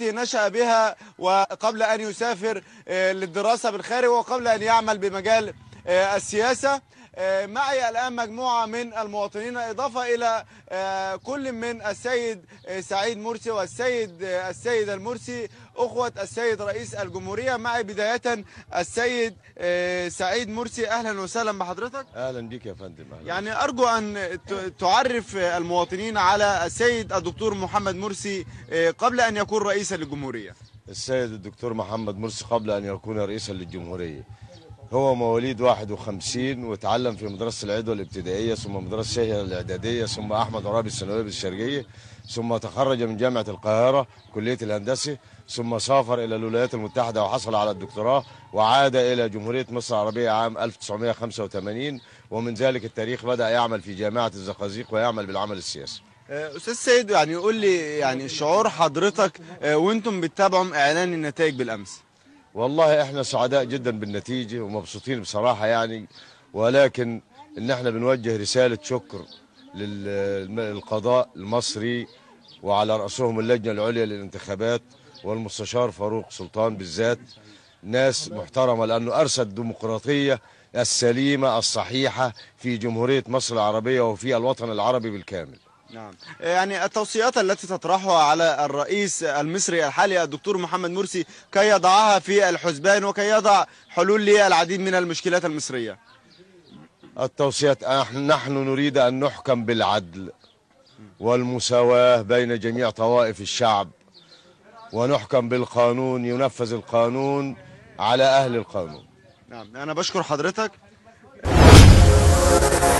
نشأ بها وقبل أن يسافر آه، للدراسة بالخارج وقبل أن يعمل بمجال آه، السياسة آه، معي الآن مجموعة من المواطنين إضافة إلى كل من السيد سعيد مرسي والسيد السيد المرسي أخوة السيد رئيس الجمهورية معي بداية السيد سعيد مرسي أهلا وسهلا بحضرتك أهلا بك يا فندم أهلا يعني أرجو أن تعرف المواطنين على السيد الدكتور محمد مرسي إيه، قبل أن يكون رئيسا للجمهورية السيد الدكتور محمد مرسي قبل أن يكون رئيسا للجمهورية هو مواليد 51 وتعلم في مدرسة العدوى الابتدائية ثم مدرسة شهية الإعدادية ثم أحمد عرابي الثانوية بالشرقية ثم تخرج من جامعة القاهرة كلية الهندسة ثم سافر إلى الولايات المتحدة وحصل على الدكتوراه وعاد إلى جمهورية مصر العربية عام 1985 ومن ذلك التاريخ بدأ يعمل في جامعة الزقازيق ويعمل بالعمل السياسي آه، استاذ سيد يعني قول لي يعني شعور حضرتك آه، وانتم بتتابعوا اعلان النتائج بالامس والله احنا سعداء جدا بالنتيجه ومبسوطين بصراحه يعني ولكن ان احنا بنوجه رساله شكر للقضاء المصري وعلى راسهم اللجنه العليا للانتخابات والمستشار فاروق سلطان بالذات ناس محترمه لانه ارسى الديمقراطيه السليمه الصحيحه في جمهوريه مصر العربيه وفي الوطن العربي بالكامل نعم آه، يعني التوصيات التي تطرحها على الرئيس المصري الحالي الدكتور محمد مرسي كي يضعها في الحسبان وكي يضع حلول للعديد من المشكلات المصرية التوصيات آه، نحن نريد أن نحكم بالعدل والمساواة بين جميع طوائف الشعب ونحكم بالقانون ينفذ القانون على أهل القانون نعم أنا بشكر حضرتك